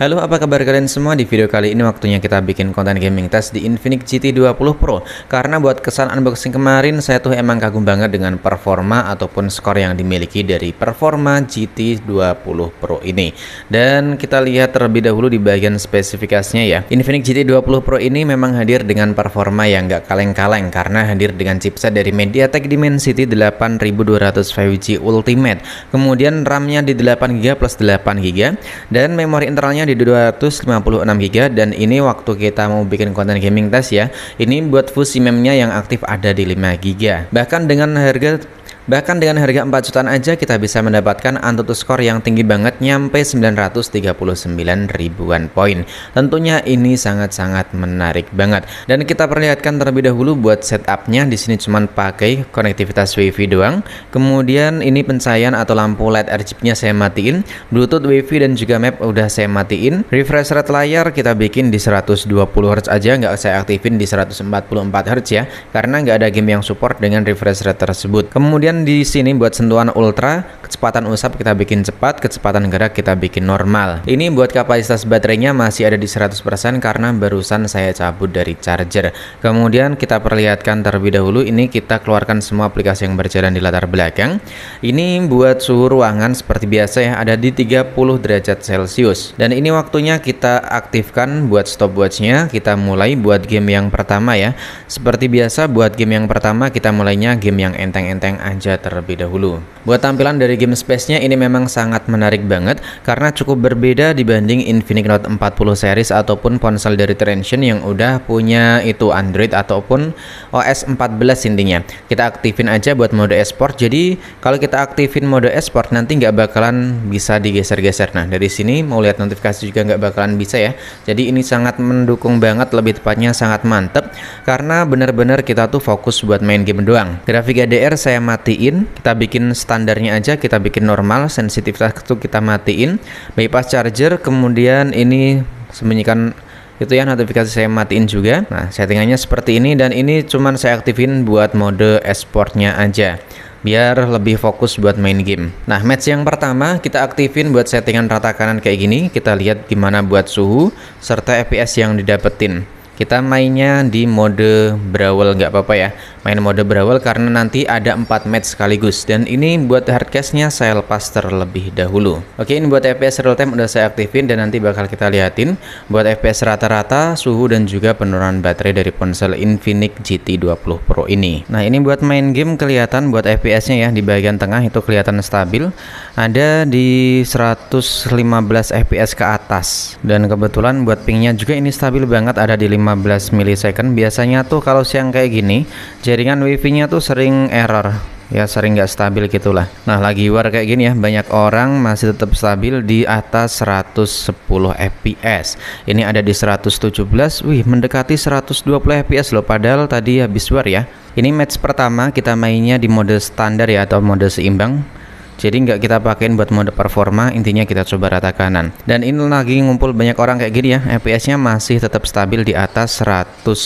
Halo apa kabar kalian semua di video kali ini waktunya kita bikin konten gaming test di Infinix GT20 Pro karena buat kesan unboxing kemarin saya tuh emang kagum banget dengan performa ataupun skor yang dimiliki dari performa GT20 Pro ini dan kita lihat terlebih dahulu di bagian spesifikasinya ya Infinix GT20 Pro ini memang hadir dengan performa yang gak kaleng-kaleng karena hadir dengan chipset dari MediaTek Dimensity 8200 5G Ultimate kemudian RAM-nya di 8GB plus 8GB dan memori internalnya di 256 GB dan ini waktu kita mau bikin konten gaming test ya. Ini buat full memnya yang aktif ada di 5 GB. Bahkan dengan harga Bahkan dengan harga 4 jutaan aja kita bisa mendapatkan Antutu skor yang tinggi banget nyampe 939 ribuan poin. Tentunya ini sangat-sangat menarik banget. Dan kita perlihatkan terlebih dahulu buat setupnya di sini cuman pakai konektivitas wifi doang. Kemudian ini pencahayaan atau lampu LED RGB-nya saya matiin, Bluetooth, wifi dan juga map udah saya matiin. Refresh rate layar kita bikin di 120 Hz aja nggak saya aktifin di 144 Hz ya karena nggak ada game yang support dengan refresh rate tersebut. Kemudian kemudian di sini buat sentuhan ultra, kecepatan usap kita bikin cepat, kecepatan gerak kita bikin normal. Ini buat kapasitas baterainya masih ada di 100% karena barusan saya cabut dari charger. Kemudian kita perlihatkan terlebih dahulu ini kita keluarkan semua aplikasi yang berjalan di latar belakang. Ini buat suhu ruangan seperti biasa ya ada di 30 derajat Celcius. Dan ini waktunya kita aktifkan buat stopwatchnya. Kita mulai buat game yang pertama ya. Seperti biasa buat game yang pertama kita mulainya game yang enteng-enteng aja aja terlebih dahulu. Buat tampilan dari game space-nya ini memang sangat menarik banget karena cukup berbeda dibanding Infinix Note 40 series ataupun ponsel dari Transsion yang udah punya itu Android ataupun OS 14 intinya. Kita aktifin aja buat mode export. Jadi kalau kita aktifin mode export nanti nggak bakalan bisa digeser-geser. Nah dari sini mau lihat notifikasi juga nggak bakalan bisa ya. Jadi ini sangat mendukung banget lebih tepatnya sangat mantep karena benar-benar kita tuh fokus buat main game doang. Grafik HDR saya mati matiin kita bikin standarnya aja kita bikin normal sensitivitas itu kita matiin bypass charger kemudian ini sembunyikan itu ya notifikasi saya matiin juga nah settingannya seperti ini dan ini cuman saya aktifin buat mode esportnya aja biar lebih fokus buat main game. Nah, match yang pertama kita aktifin buat settingan rata kanan kayak gini. Kita lihat gimana buat suhu serta FPS yang didapetin kita mainnya di mode brawl nggak apa-apa ya main mode brawl karena nanti ada 4 match sekaligus dan ini buat hardcase-nya saya lepas terlebih dahulu oke ini buat FPS real time udah saya aktifin dan nanti bakal kita liatin buat FPS rata-rata suhu dan juga penurunan baterai dari ponsel Infinix GT20 Pro ini nah ini buat main game kelihatan buat FPS-nya ya di bagian tengah itu kelihatan stabil ada di 115 FPS ke atas dan kebetulan buat pingnya juga ini stabil banget ada di 5 15 milisecond biasanya tuh kalau siang kayak gini jaringan wifi nya tuh sering error ya sering nggak stabil gitulah nah lagi war kayak gini ya banyak orang masih tetap stabil di atas 110 fps ini ada di 117 wih mendekati 120 fps loh padahal tadi habis war ya ini match pertama kita mainnya di mode standar ya atau mode seimbang jadi nggak kita pakaiin buat mode performa intinya kita coba rata kanan dan ini lagi ngumpul banyak orang kayak gini ya FPS nya masih tetap stabil di atas 110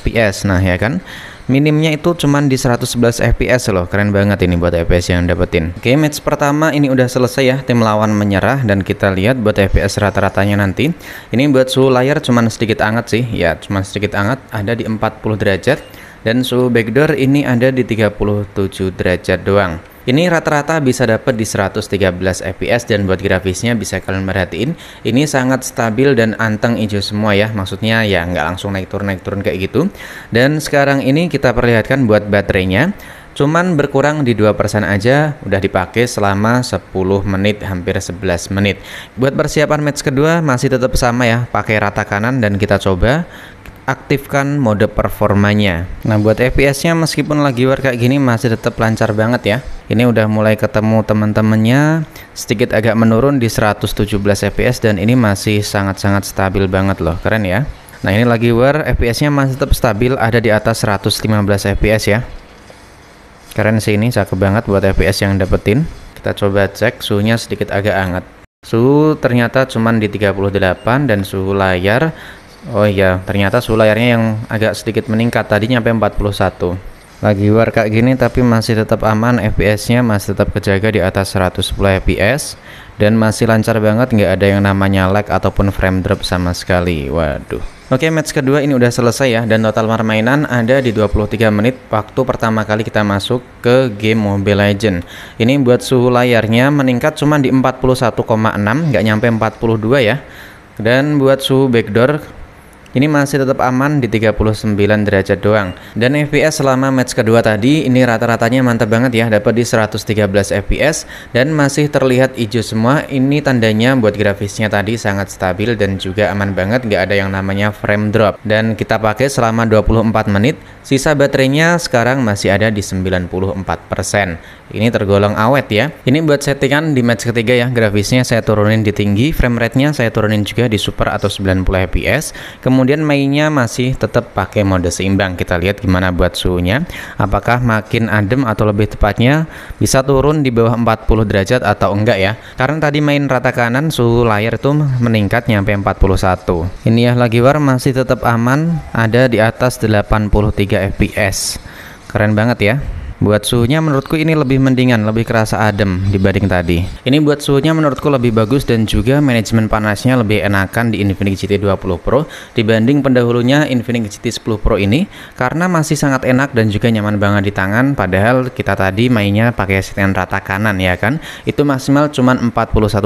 FPS nah ya kan minimnya itu cuman di 111 fps loh keren banget ini buat fps yang dapetin oke okay, match pertama ini udah selesai ya tim lawan menyerah dan kita lihat buat fps rata-ratanya nanti ini buat suhu layar cuman sedikit anget sih ya cuman sedikit anget ada di 40 derajat dan suhu backdoor ini ada di 37 derajat doang ini rata-rata bisa dapat di 113 fps dan buat grafisnya bisa kalian perhatiin ini sangat stabil dan anteng hijau semua ya maksudnya ya nggak langsung naik turun naik turun kayak gitu dan sekarang ini kita perlihatkan buat baterainya cuman berkurang di 2% aja udah dipakai selama 10 menit hampir 11 menit buat persiapan match kedua masih tetap sama ya pakai rata kanan dan kita coba aktifkan mode performanya nah buat FPS nya meskipun lagi war kayak gini masih tetap lancar banget ya ini udah mulai ketemu teman-temannya sedikit agak menurun di 117 fps dan ini masih sangat-sangat stabil banget loh keren ya nah ini lagi war fps nya masih tetap stabil ada di atas 115 fps ya keren sih ini cakep banget buat fps yang dapetin kita coba cek suhunya sedikit agak hangat suhu ternyata cuman di 38 dan suhu layar Oh iya, ternyata suhu layarnya yang agak sedikit meningkat. tadinya nyampe 41 lagi war kayak gini tapi masih tetap aman FPS nya masih tetap kejaga di atas 110 FPS dan masih lancar banget nggak ada yang namanya lag ataupun frame drop sama sekali waduh Oke match kedua ini udah selesai ya dan total permainan ada di 23 menit waktu pertama kali kita masuk ke game Mobile Legend. Ini buat suhu layarnya meningkat cuma di 41,6 nggak nyampe 42 ya. Dan buat suhu backdoor ini masih tetap aman di 39 derajat doang. Dan FPS selama match kedua tadi ini rata-ratanya mantap banget ya, dapat di 113 FPS dan masih terlihat hijau semua. Ini tandanya buat grafisnya tadi sangat stabil dan juga aman banget, nggak ada yang namanya frame drop. Dan kita pakai selama 24 menit, sisa baterainya sekarang masih ada di 94%. Ini tergolong awet ya. Ini buat settingan di match ketiga ya, grafisnya saya turunin di tinggi, frame rate-nya saya turunin juga di super atau 90 FPS. Kemudian kemudian mainnya masih tetap pakai mode seimbang kita lihat gimana buat suhunya apakah makin adem atau lebih tepatnya bisa turun di bawah 40 derajat atau enggak ya karena tadi main rata kanan suhu layar itu meningkat nyampe 41 ini ya lagi war masih tetap aman ada di atas 83 fps keren banget ya Buat suhunya menurutku ini lebih mendingan, lebih kerasa adem dibanding tadi. Ini buat suhunya menurutku lebih bagus dan juga manajemen panasnya lebih enakan di Infinix GT20 Pro dibanding pendahulunya Infinix GT10 Pro ini karena masih sangat enak dan juga nyaman banget di tangan padahal kita tadi mainnya pakai settingan rata kanan ya kan. Itu maksimal cuma 41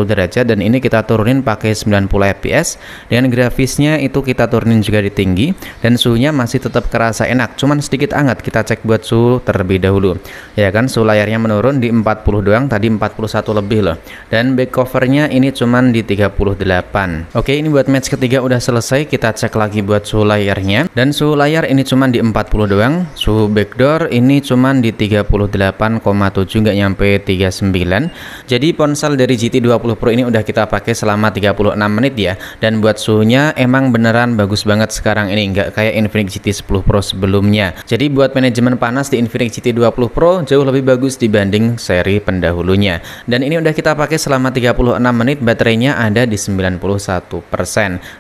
derajat dan ini kita turunin pakai 90 fps dengan grafisnya itu kita turunin juga di tinggi dan suhunya masih tetap kerasa enak cuman sedikit hangat kita cek buat suhu terlebih dahulu ya kan suhu layarnya menurun di 40 doang tadi 41 lebih loh dan back covernya ini cuman di 38 oke ini buat match ketiga udah selesai kita cek lagi buat suhu layarnya dan suhu layar ini cuman di 40 doang suhu backdoor ini cuman di 38,7 nggak nyampe 39 jadi ponsel dari GT20 Pro ini udah kita pakai selama 36 menit ya dan buat suhunya emang beneran bagus banget sekarang ini nggak kayak Infinix GT10 Pro sebelumnya jadi buat manajemen panas di Infinix GT20 20 Pro jauh lebih bagus dibanding seri pendahulunya. Dan ini udah kita pakai selama 36 menit, baterainya ada di 91%.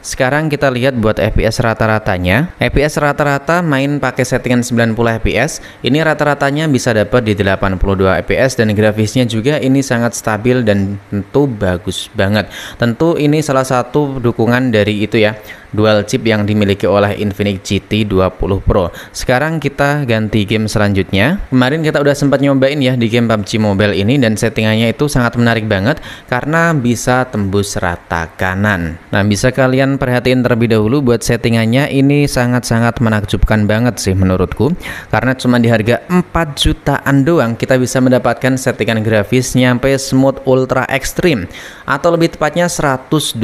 Sekarang kita lihat buat FPS rata-ratanya. FPS rata-rata main pakai settingan 90 FPS, ini rata-ratanya bisa dapat di 82 FPS dan grafisnya juga ini sangat stabil dan tentu bagus banget. Tentu ini salah satu dukungan dari itu ya dual chip yang dimiliki oleh Infinix GT 20 Pro. Sekarang kita ganti game selanjutnya. Kemarin kita udah sempat nyobain ya di game PUBG Mobile ini dan settingannya itu sangat menarik banget karena bisa tembus rata kanan. Nah, bisa kalian perhatiin terlebih dahulu buat settingannya ini sangat-sangat menakjubkan banget sih menurutku karena cuma di harga 4 jutaan doang kita bisa mendapatkan settingan grafis nyampe smooth ultra extreme atau lebih tepatnya 120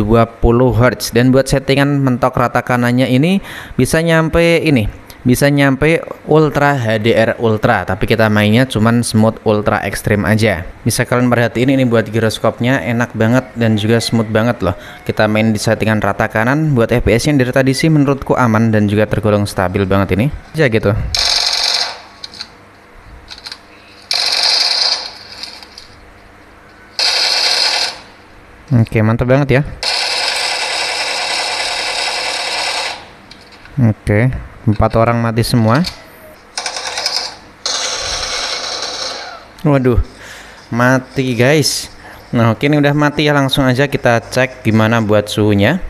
Hz dan buat settingan mentok rata kanannya ini bisa nyampe ini bisa nyampe ultra HDR ultra tapi kita mainnya cuman smooth ultra ekstrim aja bisa kalian perhatiin ini buat giroskopnya enak banget dan juga smooth banget loh kita main di settingan rata kanan buat FPS yang dari tadi sih menurutku aman dan juga tergolong stabil banget ini aja gitu oke mantap banget ya Oke, empat orang mati semua. Waduh, mati guys. Nah, oke ini udah mati ya langsung aja kita cek gimana buat suhunya.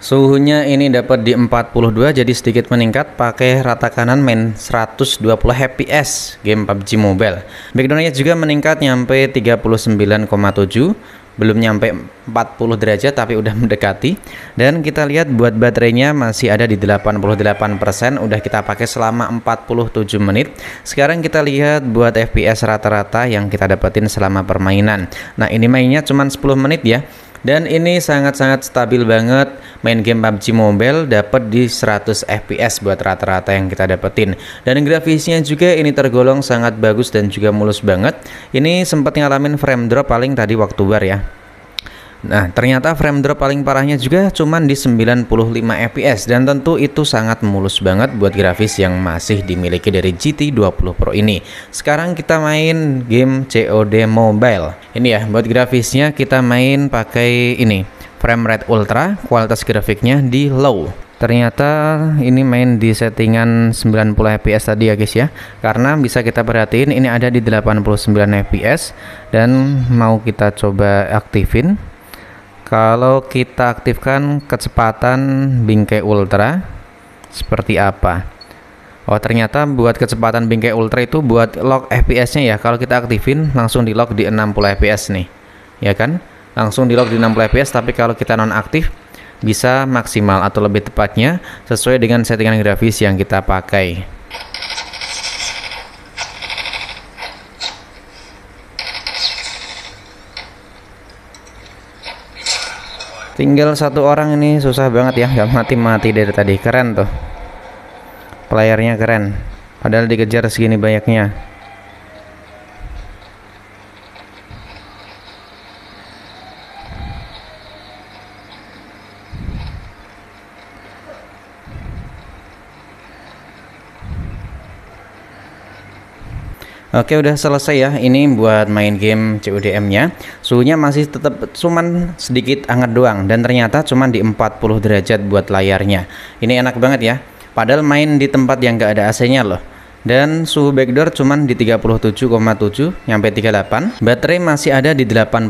Suhunya ini dapat di 42 jadi sedikit meningkat pakai rata kanan main 120 fps game PUBG Mobile. Backgroundnya juga meningkat nyampe 39,7 belum nyampe 40 derajat tapi udah mendekati dan kita lihat buat baterainya masih ada di 88% udah kita pakai selama 47 menit sekarang kita lihat buat FPS rata-rata yang kita dapetin selama permainan nah ini mainnya cuma 10 menit ya dan ini sangat-sangat stabil banget. Main game PUBG Mobile dapat di 100 FPS buat rata-rata yang kita dapetin. Dan grafisnya juga ini tergolong sangat bagus dan juga mulus banget. Ini sempat ngalamin frame drop paling tadi waktu bar ya. Nah, ternyata frame drop paling parahnya juga cuma di 95 fps dan tentu itu sangat mulus banget buat grafis yang masih dimiliki dari GT20 Pro ini. Sekarang kita main game COD Mobile. Ini ya, buat grafisnya kita main pakai ini, frame rate ultra, kualitas grafiknya di low. Ternyata ini main di settingan 90 fps tadi ya guys ya Karena bisa kita perhatiin ini ada di 89 fps Dan mau kita coba aktifin kalau kita aktifkan kecepatan bingkai ultra seperti apa Oh ternyata buat kecepatan bingkai ultra itu buat lock fps nya ya kalau kita aktifin langsung di lock di 60 fps nih ya kan langsung di lock di 60 fps tapi kalau kita nonaktif bisa maksimal atau lebih tepatnya sesuai dengan settingan grafis yang kita pakai tinggal satu orang ini susah banget ya gak mati-mati dari tadi keren tuh playernya keren padahal dikejar segini banyaknya Oke udah selesai ya ini buat main game CUDM nya suhunya masih tetap cuman sedikit hangat doang dan ternyata cuman di 40 derajat buat layarnya ini enak banget ya padahal main di tempat yang gak ada AC nya loh dan suhu backdoor cuman di 37,7 nyampe 38 baterai masih ada di 86%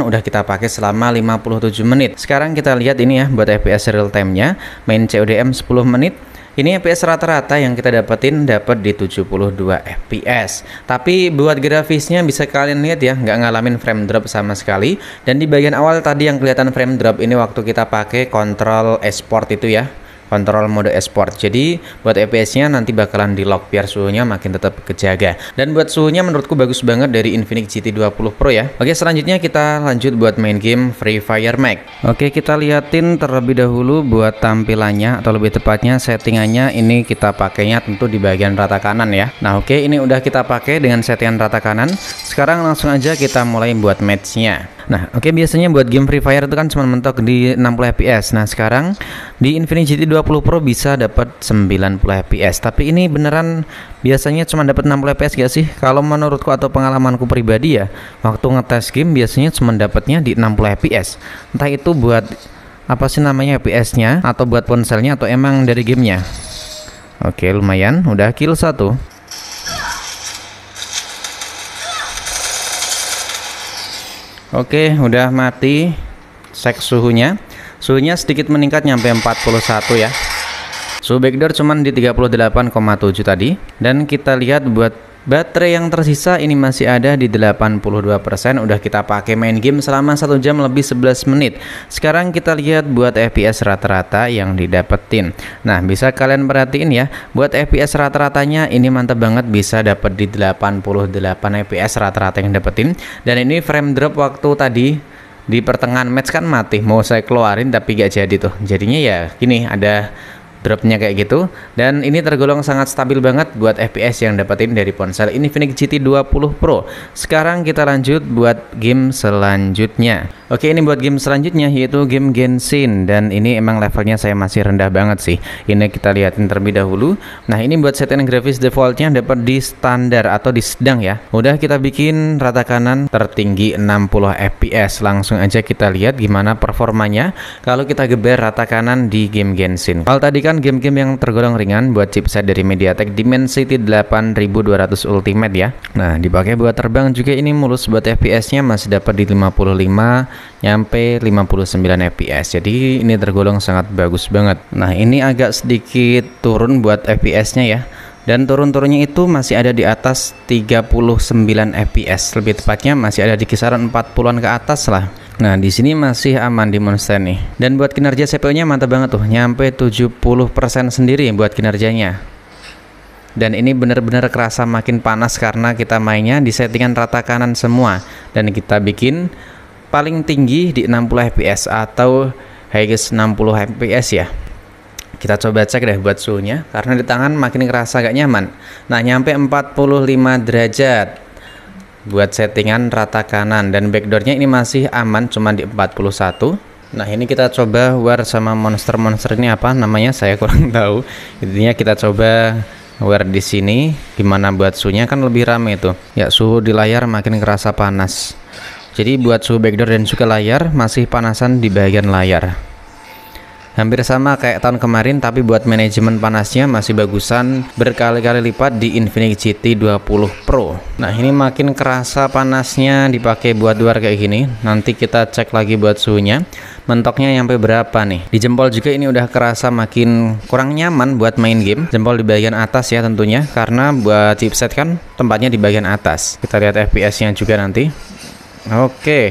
udah kita pakai selama 57 menit sekarang kita lihat ini ya buat FPS real time nya main CODM 10 menit ini FPS rata-rata yang kita dapetin dapat di 72 FPS. Tapi buat grafisnya bisa kalian lihat ya, nggak ngalamin frame drop sama sekali. Dan di bagian awal tadi yang kelihatan frame drop ini waktu kita pakai kontrol export itu ya kontrol mode export. Jadi buat FPS-nya e nanti bakalan di lock biar suhunya makin tetap kejaga. Dan buat suhunya menurutku bagus banget dari Infinix GT20 Pro ya. Oke, selanjutnya kita lanjut buat main game Free Fire mac Oke, kita liatin terlebih dahulu buat tampilannya atau lebih tepatnya settingannya ini kita pakainya tentu di bagian rata kanan ya. Nah, oke ini udah kita pakai dengan settingan rata kanan. Sekarang langsung aja kita mulai buat matchnya Nah, oke okay, biasanya buat game Free Fire itu kan cuma mentok di 60 fps. Nah, sekarang di Infinity 20 Pro bisa dapat 90 fps. Tapi ini beneran biasanya cuma dapat 60 fps gak sih? Kalau menurutku atau pengalamanku pribadi ya, waktu ngetes game biasanya cuma dapatnya di 60 fps. Entah itu buat apa sih namanya FPS-nya atau buat ponselnya atau emang dari gamenya. Oke, okay, lumayan. Udah kill satu. Oke, udah mati cek suhunya. Suhunya sedikit meningkat nyampe 41 ya. Suhu backdoor cuman di 38,7 tadi dan kita lihat buat Baterai yang tersisa ini masih ada di 82%, udah kita pakai main game selama 1 jam lebih 11 menit. Sekarang kita lihat buat FPS rata-rata yang didapetin. Nah, bisa kalian perhatiin ya, buat FPS rata-ratanya ini mantap banget bisa dapet di 88 FPS rata-rata yang dapetin. Dan ini frame drop waktu tadi di pertengahan match kan mati, mau saya keluarin tapi gak jadi tuh. Jadinya ya gini, ada dropnya kayak gitu dan ini tergolong sangat stabil banget buat FPS yang dapetin dari ponsel Infinix GT20 Pro sekarang kita lanjut buat game selanjutnya oke ini buat game selanjutnya yaitu game Genshin dan ini emang levelnya saya masih rendah banget sih ini kita lihatin terlebih dahulu nah ini buat setting grafis defaultnya dapat di standar atau di sedang ya udah kita bikin rata kanan tertinggi 60 FPS langsung aja kita lihat gimana performanya kalau kita geber rata kanan di game Genshin kalau tadi pastikan game-game yang tergolong ringan buat chipset dari MediaTek Dimensity 8200 Ultimate ya. Nah, dipakai buat terbang juga ini mulus buat FPS-nya masih dapat di 55 nyampe 59 FPS. Jadi ini tergolong sangat bagus banget. Nah, ini agak sedikit turun buat FPS-nya ya dan turun-turunnya itu masih ada di atas 39 fps lebih tepatnya masih ada di kisaran 40-an ke atas lah Nah, di sini masih aman di Monster nih. Dan buat kinerja CPU-nya mantap banget tuh, nyampe 70% sendiri buat kinerjanya. Dan ini benar-benar kerasa makin panas karena kita mainnya di settingan rata kanan semua dan kita bikin paling tinggi di 60 fps atau highest 60 fps ya. Kita coba cek deh buat suhunya karena di tangan makin kerasa gak nyaman. Nah, nyampe 45 derajat buat settingan rata kanan dan backdoornya ini masih aman cuma di 41 Nah ini kita coba war sama monster-monster ini apa namanya saya kurang tahu. Intinya kita coba war di sini gimana buat suhunya kan lebih rame itu. Ya suhu di layar makin kerasa panas. Jadi buat suhu backdoor dan suhu layar masih panasan di bagian layar. Hampir sama kayak tahun kemarin tapi buat manajemen panasnya masih bagusan berkali-kali lipat di Infinix GT 20 Pro. Nah, ini makin kerasa panasnya dipakai buat luar kayak gini. Nanti kita cek lagi buat suhunya. Mentoknya sampai berapa nih? Di jempol juga ini udah kerasa makin kurang nyaman buat main game. Jempol di bagian atas ya tentunya karena buat chipset kan tempatnya di bagian atas. Kita lihat FPS-nya juga nanti. Oke. Okay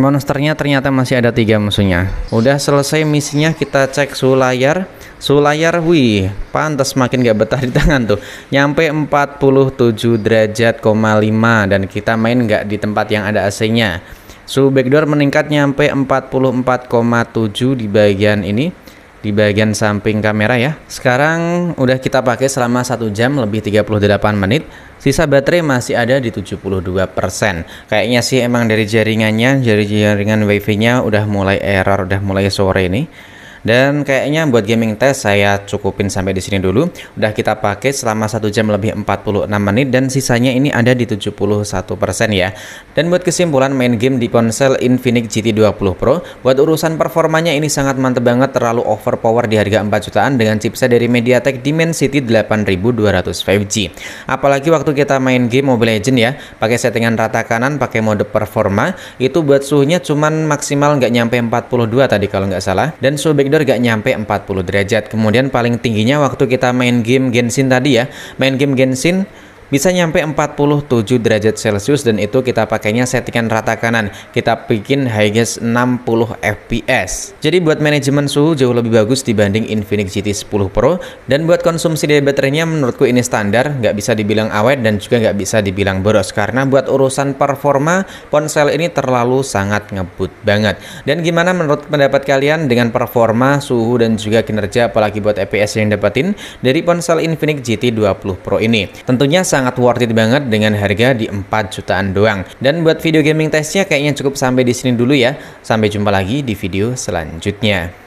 monsternya ternyata masih ada tiga musuhnya udah selesai misinya kita cek suhu layar suhu layar wih pantas makin gak betah di tangan tuh nyampe 47 derajat koma lima dan kita main gak di tempat yang ada AC nya suhu backdoor meningkat nyampe 44,7 di bagian ini di bagian samping kamera ya. Sekarang udah kita pakai selama satu jam lebih 38 menit. Sisa baterai masih ada di 72%. Kayaknya sih emang dari jaringannya, jari jaringan WiFi-nya udah mulai error, udah mulai sore ini dan kayaknya buat gaming test saya cukupin sampai di sini dulu. Udah kita pakai selama 1 jam lebih 46 menit dan sisanya ini ada di 71% ya. Dan buat kesimpulan main game di ponsel Infinix GT20 Pro, buat urusan performanya ini sangat mantep banget terlalu overpower di harga 4 jutaan dengan chipset dari MediaTek Dimensity 8200 5G. Apalagi waktu kita main game Mobile Legend ya, pakai settingan rata kanan pakai mode performa, itu buat suhunya cuman maksimal nggak nyampe 42 tadi kalau nggak salah. Dan suhu tidur gak nyampe 40 derajat. Kemudian paling tingginya waktu kita main game Genshin tadi ya. Main game Genshin bisa nyampe 47 derajat celcius dan itu kita pakainya settingan rata kanan kita bikin high gas 60 fps jadi buat manajemen suhu jauh lebih bagus dibanding Infinix GT 10 Pro dan buat konsumsi daya baterainya menurutku ini standar nggak bisa dibilang awet dan juga nggak bisa dibilang boros karena buat urusan performa ponsel ini terlalu sangat ngebut banget dan gimana menurut pendapat kalian dengan performa suhu dan juga kinerja apalagi buat FPS yang dapetin dari ponsel Infinix GT 20 Pro ini tentunya sangat sangat worth it banget dengan harga di 4 jutaan doang. Dan buat video gaming testnya kayaknya cukup sampai di sini dulu ya. Sampai jumpa lagi di video selanjutnya.